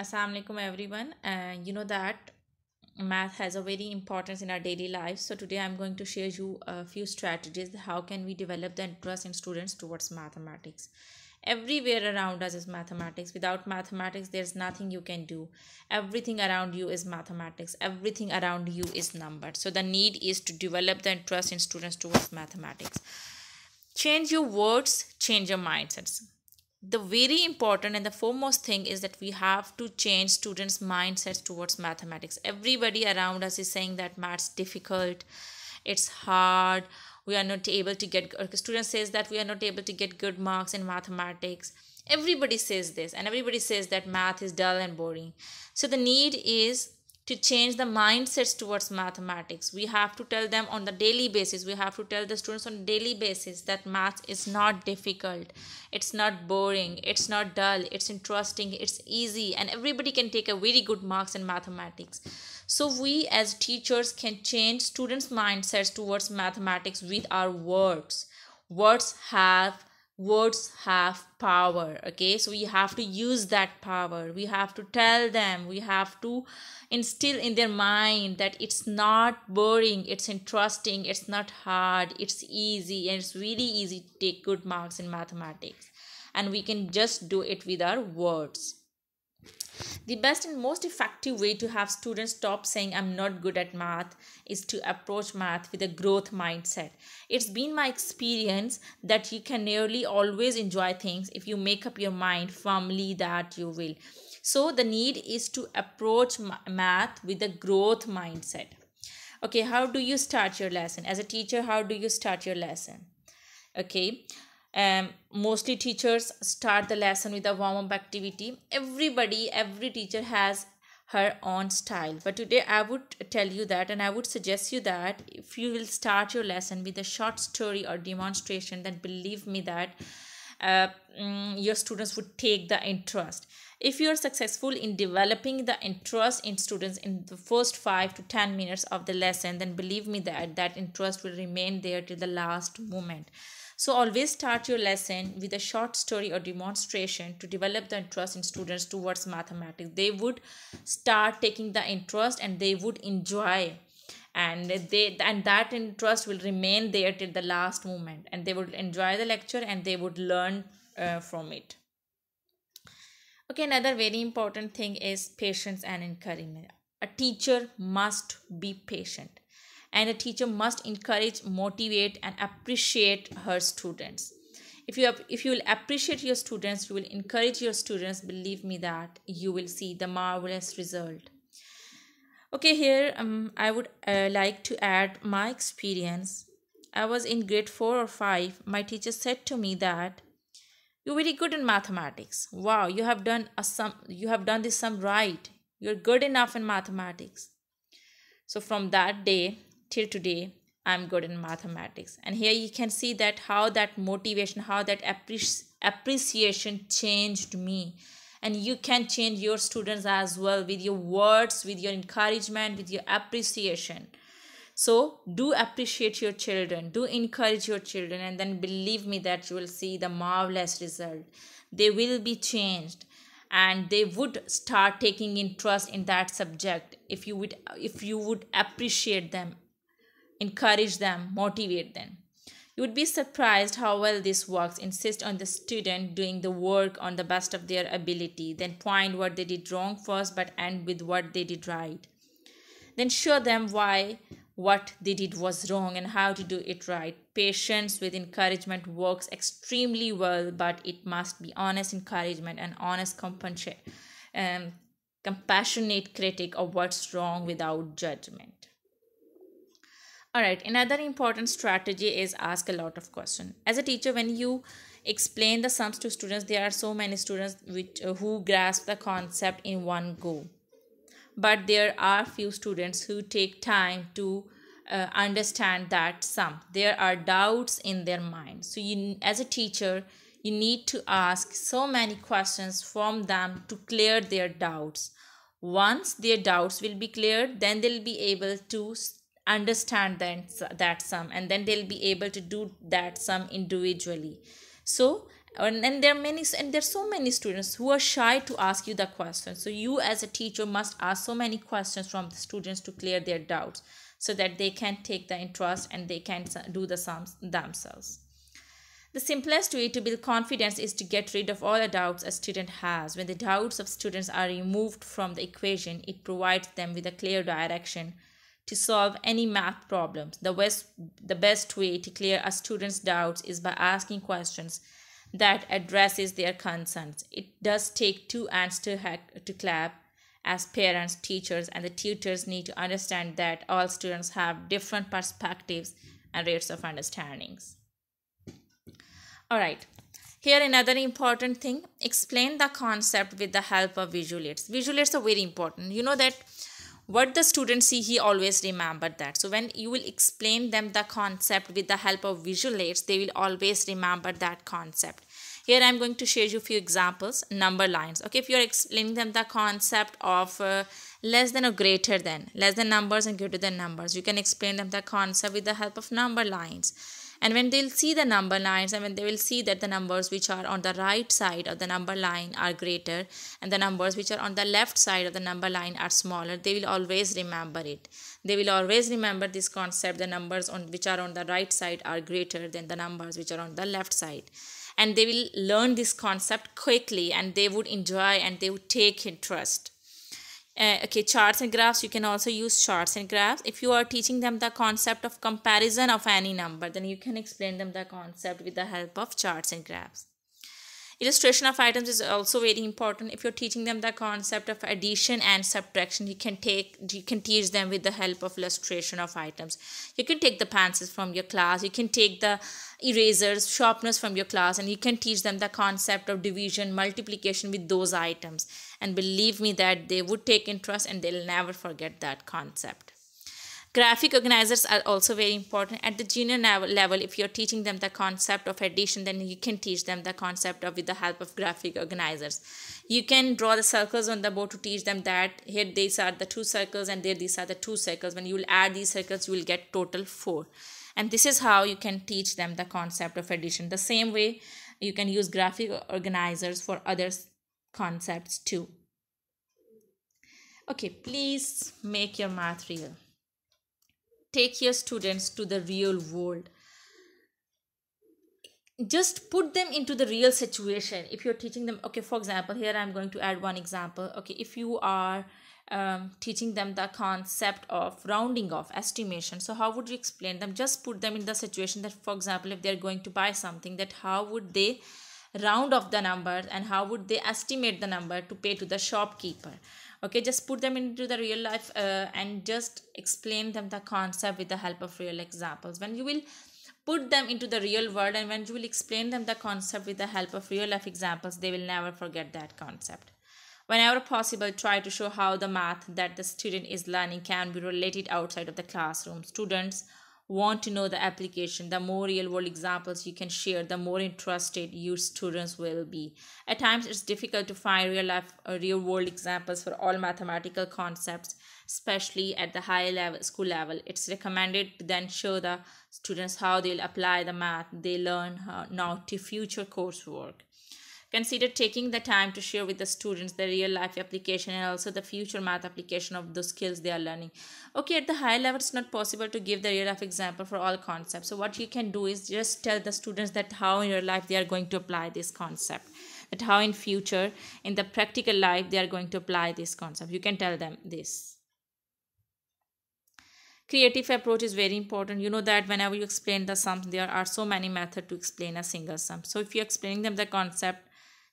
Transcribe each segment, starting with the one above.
Assalamualaikum alaikum everyone and uh, you know that math has a very importance in our daily life so today i'm going to share you a few strategies how can we develop the interest in students towards mathematics everywhere around us is mathematics without mathematics there's nothing you can do everything around you is mathematics everything around you is numbered. so the need is to develop the interest in students towards mathematics change your words change your mindsets the very important and the foremost thing is that we have to change students mindsets towards mathematics everybody around us is saying that maths difficult it's hard we are not able to get a student says that we are not able to get good marks in mathematics everybody says this and everybody says that math is dull and boring so the need is to change the mindsets towards mathematics. We have to tell them on the daily basis. We have to tell the students on daily basis that math is not difficult. It's not boring. It's not dull. It's interesting. It's easy. And everybody can take a very good marks in mathematics. So we as teachers can change students' mindsets towards mathematics with our words. Words have words have power okay so we have to use that power we have to tell them we have to instill in their mind that it's not boring it's interesting it's not hard it's easy and it's really easy to take good marks in mathematics and we can just do it with our words the best and most effective way to have students stop saying I'm not good at math is to approach math with a growth mindset. It's been my experience that you can nearly always enjoy things if you make up your mind firmly that you will. So the need is to approach math with a growth mindset. Okay, how do you start your lesson? As a teacher, how do you start your lesson? Okay, um, mostly teachers start the lesson with a warm-up activity everybody every teacher has her own style but today i would tell you that and i would suggest you that if you will start your lesson with a short story or demonstration then believe me that uh, mm, your students would take the interest if you are successful in developing the interest in students in the first 5 to 10 minutes of the lesson then believe me that that interest will remain there till the last moment so always start your lesson with a short story or demonstration to develop the interest in students towards mathematics. They would start taking the interest and they would enjoy and they and that interest will remain there till the last moment and they would enjoy the lecture and they would learn uh, from it okay another very important thing is patience and encouragement a teacher must be patient and a teacher must encourage motivate and appreciate her students if you have, if you will appreciate your students you will encourage your students believe me that you will see the marvelous result okay here um, i would uh, like to add my experience i was in grade 4 or 5 my teacher said to me that you're very good in mathematics wow you have done a sum you have done this sum right you're good enough in mathematics so from that day till today i'm good in mathematics and here you can see that how that motivation how that appreci- appreciation changed me and you can change your students as well with your words with your encouragement with your appreciation so do appreciate your children do encourage your children and then believe me that you will see the marvelous result they will be changed and they would start taking interest in that subject if you would if you would appreciate them encourage them, motivate them. You would be surprised how well this works. Insist on the student doing the work on the best of their ability, then point what they did wrong first, but end with what they did right. Then show them why what they did was wrong and how to do it right. Patience with encouragement works extremely well, but it must be honest encouragement and honest Um, compassionate critic of what's wrong without judgment all right another important strategy is ask a lot of questions. as a teacher when you explain the sums to students there are so many students which uh, who grasp the concept in one go but there are few students who take time to uh, understand that sum there are doubts in their mind so you as a teacher you need to ask so many questions from them to clear their doubts once their doubts will be cleared then they'll be able to understand that, that sum and then they'll be able to do that sum individually. So and, and there are many and there are so many students who are shy to ask you the question so you as a teacher must ask so many questions from the students to clear their doubts so that they can take the interest and they can do the sums themselves the simplest way to build confidence is to get rid of all the doubts a student has when the doubts of students are removed from the equation it provides them with a clear direction to solve any math problems. The best, the best way to clear a student's doubts is by asking questions that addresses their concerns. It does take two hands to, hack, to clap as parents, teachers, and the tutors need to understand that all students have different perspectives and rates of understandings. All right. Here another important thing, explain the concept with the help of visual aids. Visual aids are very important. You know that what the students see he always remember that so when you will explain them the concept with the help of visual aids they will always remember that concept here i'm going to share you a few examples number lines okay if you're explaining them the concept of uh, less than or greater than less than numbers and greater than numbers you can explain them the concept with the help of number lines and when they'll see the number lines I mean, they will see that the numbers which are on the right side of the number line are greater and the numbers which are on the left side of the number line are smaller they will always remember it they will always remember this concept the numbers on which are on the right side are greater than the numbers which are on the left side and they will learn this concept quickly and they would enjoy and they would take interest uh, okay charts and graphs you can also use charts and graphs if you are teaching them the concept of comparison of any number then you can explain them the concept with the help of charts and graphs Illustration of items is also very important. If you're teaching them the concept of addition and subtraction, you can take you can teach them with the help of illustration of items. You can take the pencils from your class, you can take the erasers, sharpeners from your class, and you can teach them the concept of division, multiplication with those items. And believe me that they would take interest and they'll never forget that concept. Graphic organizers are also very important. At the junior level, if you're teaching them the concept of addition, then you can teach them the concept of with the help of graphic organizers. You can draw the circles on the board to teach them that here these are the two circles and there these are the two circles. When you will add these circles, you will get total four. And this is how you can teach them the concept of addition. The same way you can use graphic organizers for other concepts too. Okay, please make your math real take your students to the real world just put them into the real situation if you're teaching them okay for example here i'm going to add one example okay if you are um, teaching them the concept of rounding off estimation so how would you explain them just put them in the situation that for example if they're going to buy something that how would they round off the number and how would they estimate the number to pay to the shopkeeper okay just put them into the real life uh, and just explain them the concept with the help of real examples when you will put them into the real world and when you will explain them the concept with the help of real life examples they will never forget that concept whenever possible try to show how the math that the student is learning can be related outside of the classroom students want to know the application, the more real world examples you can share, the more interested your students will be. At times, it's difficult to find real life, uh, real world examples for all mathematical concepts, especially at the high level school level. It's recommended to then show the students how they'll apply the math they learn uh, now to future coursework. Consider taking the time to share with the students the real life application and also the future math application of the skills they are learning. Okay, at the higher level, it's not possible to give the real life example for all concepts. So, what you can do is just tell the students that how in your life they are going to apply this concept that how in future in the practical life they are going to apply this concept you can tell them this creative approach is very important you know that whenever you explain the sums there are so many methods to explain a single sum so if you're explaining them the concept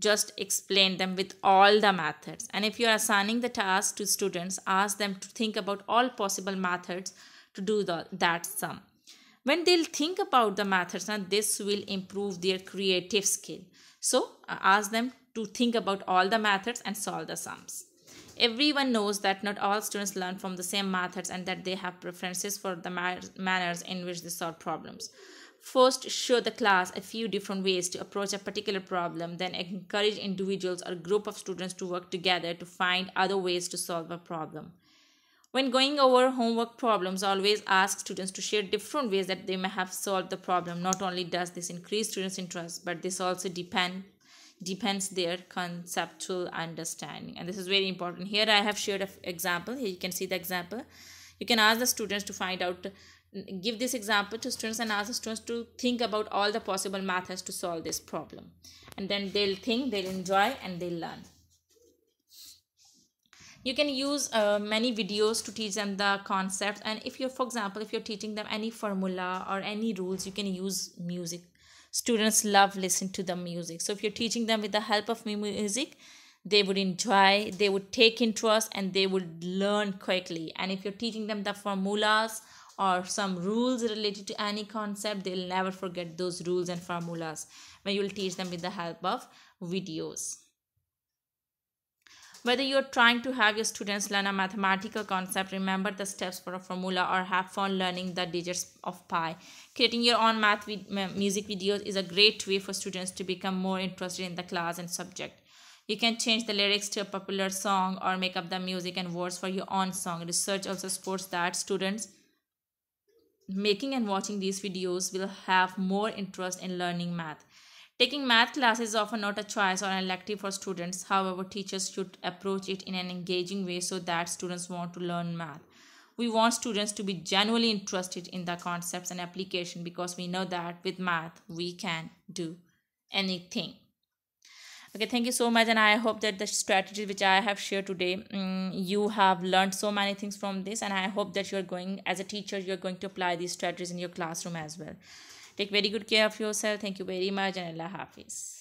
just explain them with all the methods. And if you are assigning the task to students, ask them to think about all possible methods to do the, that sum. When they'll think about the methods, and this will improve their creative skill. So uh, ask them to think about all the methods and solve the sums. Everyone knows that not all students learn from the same methods and that they have preferences for the manners in which they solve problems. First, show the class a few different ways to approach a particular problem, then encourage individuals or group of students to work together to find other ways to solve a problem. When going over homework problems, always ask students to share different ways that they may have solved the problem. Not only does this increase students' interest, but this also depend depends their conceptual understanding. And this is very important. Here I have shared an example. Here you can see the example. You can ask the students to find out give this example to students and ask students to think about all the possible methods to solve this problem and then they'll think they'll enjoy and they'll learn you can use uh, many videos to teach them the concepts and if you're for example if you're teaching them any formula or any rules you can use music students love listen to the music so if you're teaching them with the help of music they would enjoy they would take interest and they would learn quickly and if you're teaching them the formulas or some rules related to any concept they'll never forget those rules and formulas when you'll teach them with the help of videos whether you're trying to have your students learn a mathematical concept remember the steps for a formula or have fun learning the digits of pi creating your own math vid music videos is a great way for students to become more interested in the class and subject you can change the lyrics to a popular song or make up the music and words for your own song research also supports that students making and watching these videos will have more interest in learning math. Taking math class is often not a choice or an elective for students. However, teachers should approach it in an engaging way so that students want to learn math. We want students to be genuinely interested in the concepts and application because we know that with math we can do anything okay thank you so much and i hope that the strategies which i have shared today um, you have learned so many things from this and i hope that you're going as a teacher you're going to apply these strategies in your classroom as well take very good care of yourself thank you very much and allah hafiz